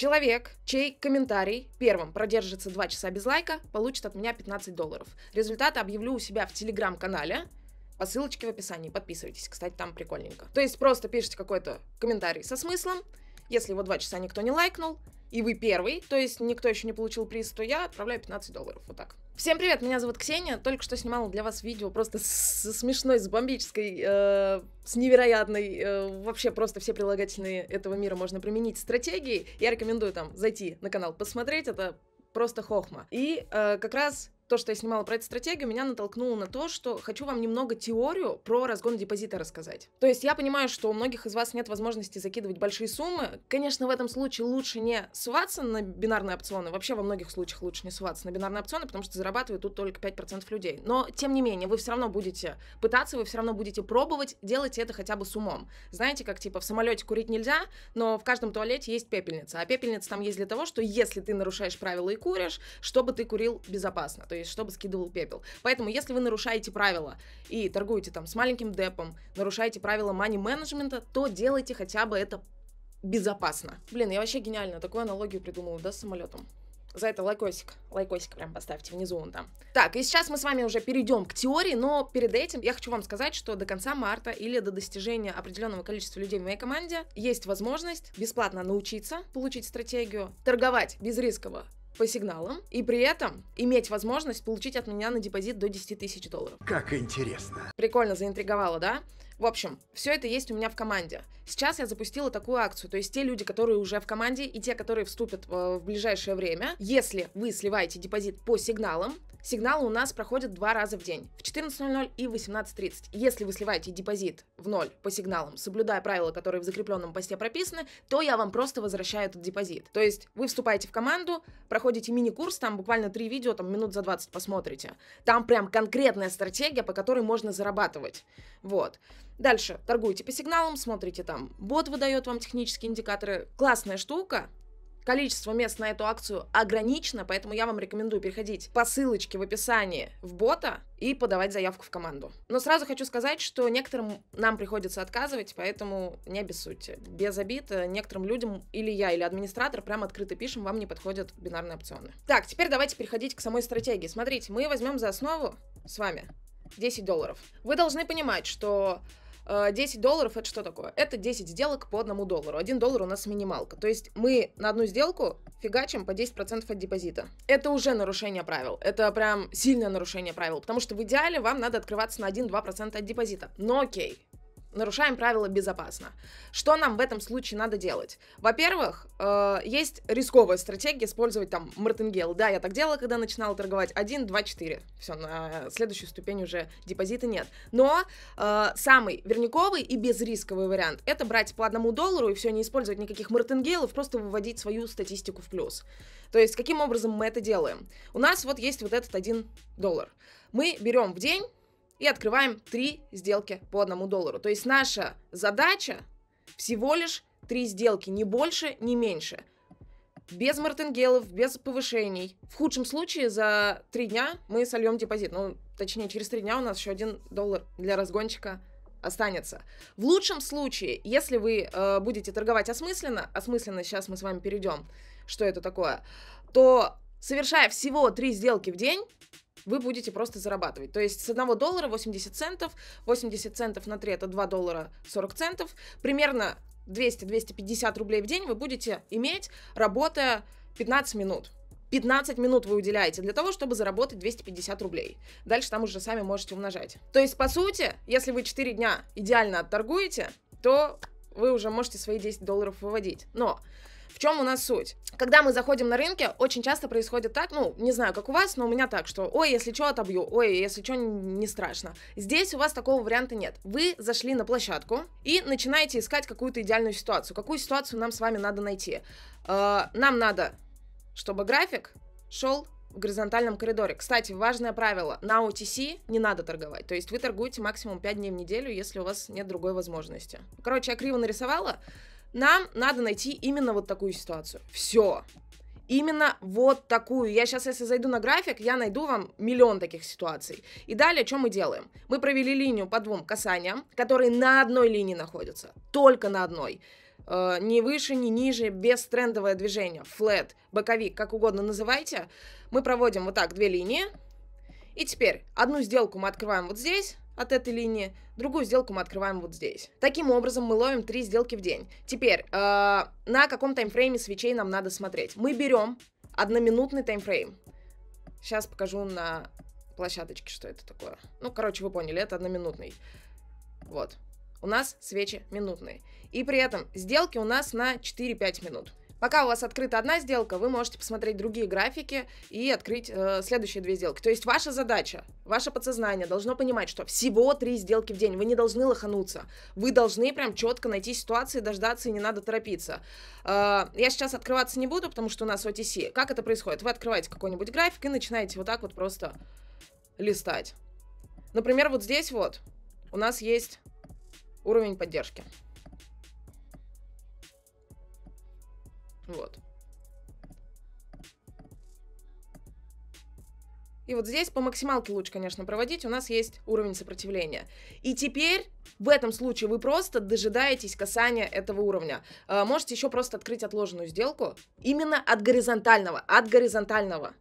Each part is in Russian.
Человек, чей комментарий первым продержится 2 часа без лайка, получит от меня 15 долларов. Результаты объявлю у себя в телеграм-канале. По ссылочке в описании. Подписывайтесь, кстати, там прикольненько. То есть просто пишите какой-то комментарий со смыслом. Если его 2 часа никто не лайкнул, и вы первый, то есть никто еще не получил приз, то я отправляю 15 долларов. Вот так. Всем привет, меня зовут Ксения. Только что снимала для вас видео просто с смешной, с бомбической, э, с невероятной, э, вообще просто все прилагательные этого мира можно применить стратегии. Я рекомендую там зайти на канал посмотреть, это просто хохма. И э, как раз то, что я снимала про эту стратегию, меня натолкнуло на то, что хочу вам немного теорию про разгон депозита рассказать. То есть я понимаю, что у многих из вас нет возможности закидывать большие суммы. Конечно, в этом случае лучше не суваться на бинарные опционы. Вообще во многих случаях лучше не суваться на бинарные опционы, потому что зарабатывают тут только 5% людей. Но, тем не менее, вы все равно будете пытаться, вы все равно будете пробовать, делать это хотя бы с умом. Знаете, как типа в самолете курить нельзя, но в каждом туалете есть пепельница. А пепельница там есть для того, что если ты нарушаешь правила и куришь, чтобы ты курил безопасно. То чтобы скидывал пепел. Поэтому, если вы нарушаете правила и торгуете там с маленьким депом, нарушаете правила мани-менеджмента, то делайте хотя бы это безопасно. Блин, я вообще гениально такую аналогию придумала, да, с самолетом. За это лайкосик, лайкосик прям поставьте внизу он там. Так, и сейчас мы с вами уже перейдем к теории, но перед этим я хочу вам сказать, что до конца марта или до достижения определенного количества людей в моей команде есть возможность бесплатно научиться получить стратегию, торговать без безрисково по сигналам и при этом иметь возможность получить от меня на депозит до 10 тысяч долларов. Как интересно. Прикольно, заинтриговала, да? В общем, все это есть у меня в команде. Сейчас я запустила такую акцию, то есть те люди, которые уже в команде и те, которые вступят э, в ближайшее время, если вы сливаете депозит по сигналам, Сигналы у нас проходят два раза в день, в 14.00 и 18.30. Если вы сливаете депозит в ноль по сигналам, соблюдая правила, которые в закрепленном посте прописаны, то я вам просто возвращаю этот депозит. То есть вы вступаете в команду, проходите мини-курс, там буквально три видео, там минут за 20 посмотрите. Там прям конкретная стратегия, по которой можно зарабатывать. Вот. Дальше торгуете по сигналам, смотрите там, бот выдает вам технические индикаторы. Классная штука, количество мест на эту акцию ограничено, поэтому я вам рекомендую переходить по ссылочке в описании в бота и подавать заявку в команду. Но сразу хочу сказать, что некоторым нам приходится отказывать, поэтому не обессудьте. Без обид, э, некоторым людям или я, или администратор прямо открыто пишем, вам не подходят бинарные опционы. Так, теперь давайте переходить к самой стратегии. Смотрите, мы возьмем за основу с вами 10 долларов. Вы должны понимать, что 10 э, долларов это что такое? Это 10 сделок по одному доллару. 1 доллар у нас минималка. То есть мы на одну сделку фигачим по 10% от депозита. Это уже нарушение правил. Это прям сильное нарушение правил. Потому что в идеале вам надо открываться на 1-2% от депозита. Но окей, нарушаем правила безопасно. Что нам в этом случае надо делать? Во-первых, э, есть рисковая стратегия использовать там мартенгел. Да, я так делала, когда начинала торговать. 1, 2, 4. Все, на следующую ступень уже депозита нет. Но э, самый верниковый и безрисковый вариант это брать по одному доллару и все, не использовать никаких мартенгелов, просто выводить свою статистику в плюс. То есть, каким образом мы это делаем? У нас вот есть вот этот один доллар. Мы берем в день и открываем 3 сделки по 1 доллару. То есть наша задача всего лишь 3 сделки, ни больше, ни меньше. Без мартенгелов, без повышений. В худшем случае за 3 дня мы сольем депозит. Ну, точнее, через 3 дня у нас еще 1 доллар для разгончика останется. В лучшем случае, если вы э, будете торговать осмысленно, осмысленно сейчас мы с вами перейдем, что это такое, то совершая всего 3 сделки в день, вы будете просто зарабатывать. То есть с 1 доллара 80 центов, 80 центов на 3 это 2 доллара 40 центов, примерно 200-250 рублей в день вы будете иметь, работая 15 минут. 15 минут вы уделяете для того, чтобы заработать 250 рублей. Дальше там уже сами можете умножать. То есть, по сути, если вы 4 дня идеально отторгуете, то вы уже можете свои 10 долларов выводить. Но в чем у нас суть? Когда мы заходим на рынке, очень часто происходит так, ну, не знаю, как у вас, но у меня так, что, ой, если что, отобью, ой, если что, не страшно. Здесь у вас такого варианта нет. Вы зашли на площадку и начинаете искать какую-то идеальную ситуацию. Какую ситуацию нам с вами надо найти? Э, нам надо, чтобы график шел в горизонтальном коридоре. Кстати, важное правило, на OTC не надо торговать, то есть вы торгуете максимум 5 дней в неделю, если у вас нет другой возможности. Короче, я криво нарисовала, нам надо найти именно вот такую ситуацию. Все. Именно вот такую. Я сейчас, если зайду на график, я найду вам миллион таких ситуаций. И далее, что мы делаем? Мы провели линию по двум касаниям, которые на одной линии находятся. Только на одной э, ни выше, ни ниже, без трендовое движение, флет, боковик, как угодно называйте, мы проводим вот так две линии. И теперь одну сделку мы открываем вот здесь, от этой линии. Другую сделку мы открываем вот здесь. Таким образом, мы ловим три сделки в день. Теперь, э, на каком таймфрейме свечей нам надо смотреть? Мы берем одноминутный таймфрейм. Сейчас покажу на площадочке, что это такое. Ну, короче, вы поняли, это одноминутный. Вот. У нас свечи минутные. И при этом сделки у нас на 4-5 минут. Пока у вас открыта одна сделка, вы можете посмотреть другие графики и открыть э, следующие две сделки. То есть ваша задача, ваше подсознание должно понимать, что всего три сделки в день. Вы не должны лохануться. Вы должны прям четко найти ситуации, дождаться и не надо торопиться. Э, я сейчас открываться не буду, потому что у нас OTC. Как это происходит? Вы открываете какой-нибудь график и начинаете вот так вот просто листать. Например, вот здесь вот у нас есть уровень поддержки. Вот. И вот здесь по максималке лучше, конечно, проводить. У нас есть уровень сопротивления. И теперь в этом случае вы просто дожидаетесь касания этого уровня. Э, можете еще просто открыть отложенную сделку именно от горизонтального, от горизонтального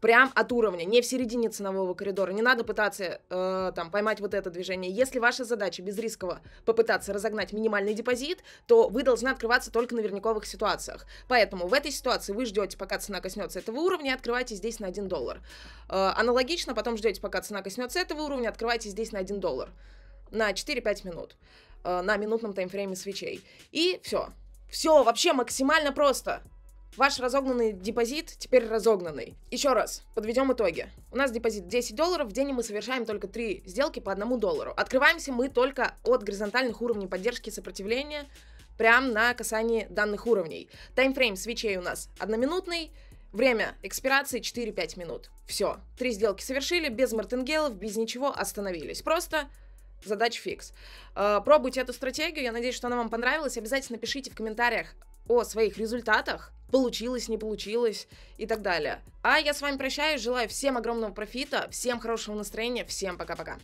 прям от уровня, не в середине ценового коридора. Не надо пытаться э, там поймать вот это движение. Если ваша задача без рискового попытаться разогнать минимальный депозит, то вы должны открываться только на верниковых ситуациях. Поэтому в этой ситуации вы ждете, пока цена коснется этого уровня, открывайте здесь на 1 доллар. Э, аналогично, потом ждете, пока цена коснется этого уровня, открывайте здесь на 1 доллар на 4-5 минут э, на минутном таймфрейме свечей. И все. Все вообще максимально просто. Ваш разогнанный депозит теперь разогнанный. Еще раз, подведем итоги. У нас депозит 10 долларов, в день мы совершаем только 3 сделки по 1 доллару. Открываемся мы только от горизонтальных уровней поддержки и сопротивления, прям на касании данных уровней. Таймфрейм свечей у нас одноминутный, Время экспирации 4-5 минут. Все. Три сделки совершили, без мартингелов, без ничего, остановились. Просто задач фикс. Э, пробуйте эту стратегию, я надеюсь, что она вам понравилась. Обязательно пишите в комментариях, о своих результатах, получилось, не получилось и так далее. А я с вами прощаюсь, желаю всем огромного профита, всем хорошего настроения, всем пока-пока.